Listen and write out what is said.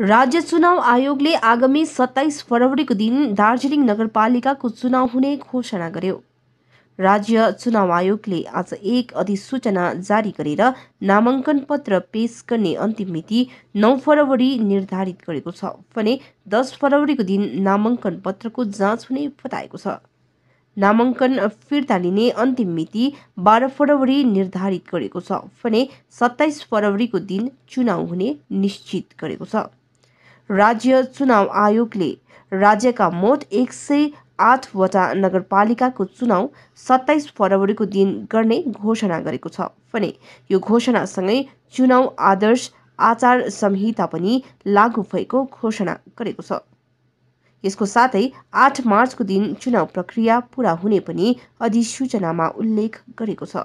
राज्य चुनाव आयोगले आगामी सत्ताइस फरवरीको दिन दार्जिलिङ नगरपालिकाको चुनाव हुने घोषणा गर्यो राज्य चुनाव आयोगले आज एक अधिसूचना जारी गरेर नामाङ्कन पत्र पेश गर्ने अन्तिम मिति नौ फरवरी निर्धारित गरेको छ भने दस फरवरीको दिन नामाङ्कन पत्रको जाँच हुने बताएको छ नामाङ्कन फिर्ता लिने अन्तिम मिति बाह्र फरवरी निर्धारित गरेको छ भने सत्ताइस फरवरीको दिन चुनाव हुने निश्चित गरेको छ राज्य चुनाव आयोगले राज्यका मोट एक सय आठवटा नगरपालिकाको चुनाव सत्ताइस फरवरीको दिन गर्ने घोषणा गरेको छ भने यो घोषणासँगै चुनाव आदर्श आचार संहिता पनि लागू भएको घोषणा गरेको छ यसको साथै आठ मार्चको दिन चुनाव प्रक्रिया पूरा हुने पनि अधिसूचनामा उल्लेख गरेको छ